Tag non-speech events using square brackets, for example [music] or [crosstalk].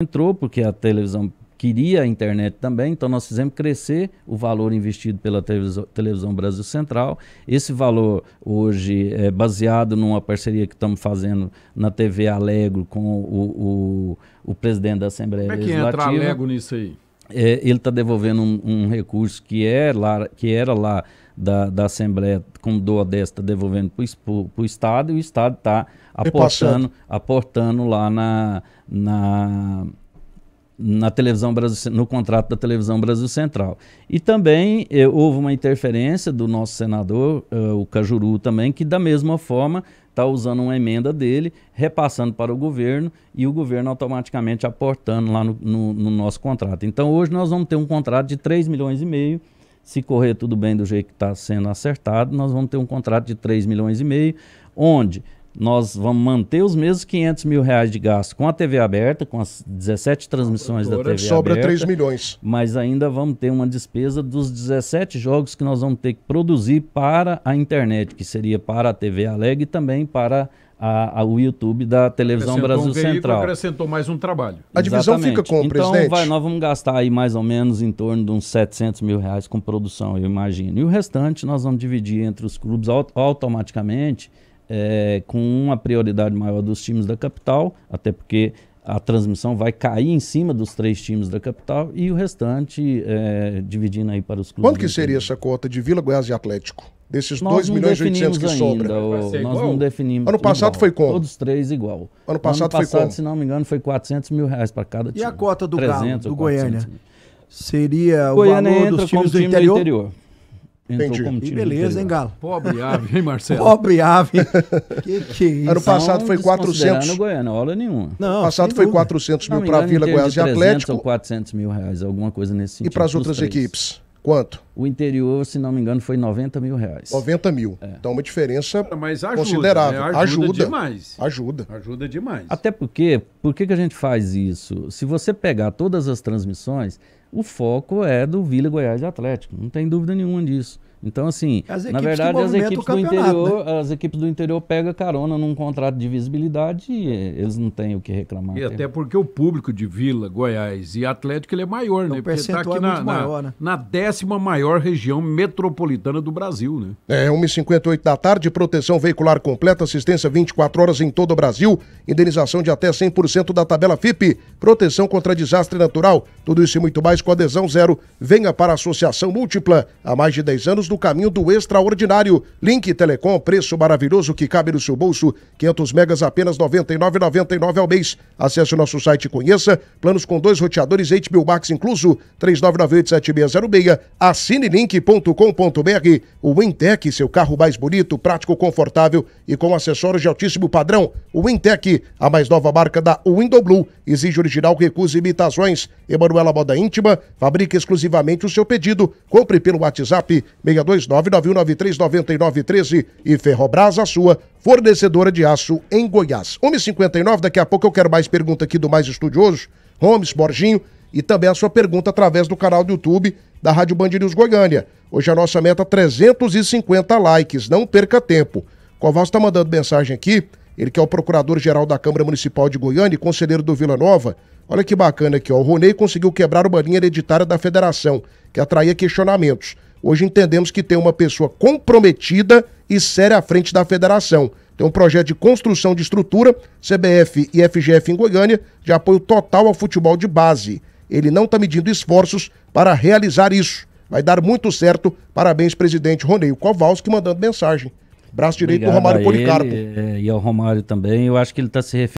entrou porque a televisão queria a internet também, então nós fizemos crescer o valor investido pela televisão, televisão Brasil Central. Esse valor hoje é baseado numa parceria que estamos fazendo na TV Alegro com o, o, o presidente da Assembleia Como é que Legislativa. entra Alegro nisso aí? É, ele está devolvendo um, um recurso que, é lá, que era lá da, da Assembleia com doa desta devolvendo para o Estado e o Estado está aportando, aportando lá na, na, na televisão Brasil, no contrato da televisão Brasil Central. E também eh, houve uma interferência do nosso senador, uh, o Cajuru também, que da mesma forma está usando uma emenda dele, repassando para o governo e o governo automaticamente aportando lá no, no, no nosso contrato. Então hoje nós vamos ter um contrato de 3 milhões e meio se correr tudo bem do jeito que está sendo acertado, nós vamos ter um contrato de 3 milhões e meio, onde nós vamos manter os mesmos 500 mil reais de gasto com a TV aberta, com as 17 transmissões da TV sobra aberta. Sobra 3 milhões. Mas ainda vamos ter uma despesa dos 17 jogos que nós vamos ter que produzir para a internet, que seria para a TV Alegre e também para a a, a, o YouTube da televisão Brasil um Central. acrescentou mais um trabalho. A divisão Exatamente. fica com o então, presidente? Então, nós vamos gastar aí mais ou menos em torno de uns 700 mil reais com produção, eu imagino. E o restante nós vamos dividir entre os clubes automaticamente, é, com uma prioridade maior dos times da capital, até porque a transmissão vai cair em cima dos três times da capital e o restante é, dividindo aí para os clubes. Quanto que seria essa cota de Vila Goiás e Atlético? Desses 2 milhões e 800 que ainda, sobra. O... Nós não definimos. Ano passado igual. foi como? Todos três igual. Ano passado, ano passado foi passado, como? se não me engano, foi 400 mil reais para cada time. E a cota do 300 Galo, do Goiânia? Mil. Seria o Goiânia valor entra dos times do, interior? do interior. Entrou Entendi. e beleza, hein, Galo? Pobre ave, hein, [laughs] Marcelo? Pobre ave. [laughs] que que é isso? Ano passado São foi 400. Não Goiânia, olha nenhuma. Não, passado foi dúvida. 400 mil para Vila Goiás e Atlético. ou 400 mil reais, alguma coisa nesse sentido. E para as outras equipes? Quanto? O interior, se não me engano, foi 90 mil reais. 90 mil. É. Então, uma diferença Cara, mas ajuda, considerável. Né? Ajuda, ajuda demais. Ajuda. Ajuda demais. Até porque, por que, que a gente faz isso? Se você pegar todas as transmissões, o foco é do Vila Goiás Atlético. Não tem dúvida nenhuma disso. Então, assim, na verdade, as equipes do interior, né? as equipes do interior pegam carona num contrato de visibilidade e eles não têm o que reclamar. E até, porque o público de Vila, Goiás e Atlético ele é maior, então, né? Porque está aqui é na, maior, na, né? na, décima maior região metropolitana do Brasil, né? É, 1h58 da tarde, proteção veicular completa, assistência 24 horas em todo o Brasil, indenização de até 100% da tabela FIP, proteção contra desastre natural, tudo isso e muito mais com adesão zero. Venha para a Associação Múltipla, há mais de 10 anos do do caminho do extraordinário. Link Telecom, preço maravilhoso que cabe no seu bolso. 500 megas apenas R$ 99,99 ao mês. Acesse o nosso site e conheça. Planos com dois roteadores, 8 mil Max incluso. 39987606. Assine link.com.br. O Intec, seu carro mais bonito, prático, confortável e com acessórios de altíssimo padrão. O Intec, a mais nova marca da Window Blue. Exige original, recusa imitações. Emanuela Moda Íntima, fabrica exclusivamente o seu pedido. Compre pelo WhatsApp 962 99193 9913 e Ferrobras, a sua fornecedora de aço em Goiás. 1h59, daqui a pouco eu quero mais pergunta aqui do Mais Estudioso, Holmes Borginho, e também a sua pergunta através do canal do YouTube da Rádio Band Goiânia. Hoje a nossa meta 350 likes, não perca tempo. Covas está mandando mensagem aqui, ele que é o procurador-geral da Câmara Municipal de Goiânia e conselheiro do Vila Nova. Olha que bacana aqui, ó. o Ronei conseguiu quebrar uma linha hereditária da federação, que atraía questionamentos. Hoje entendemos que tem uma pessoa comprometida e séria à frente da federação. Tem um projeto de construção de estrutura, CBF e FGF em Goiânia, de apoio total ao futebol de base. Ele não está medindo esforços para realizar isso. Vai dar muito certo. Parabéns, presidente Roneio Kowalski, mandando mensagem. Braço direito Obrigado do Romário Policarpo. É, e ao Romário também. Eu acho que ele está se referindo.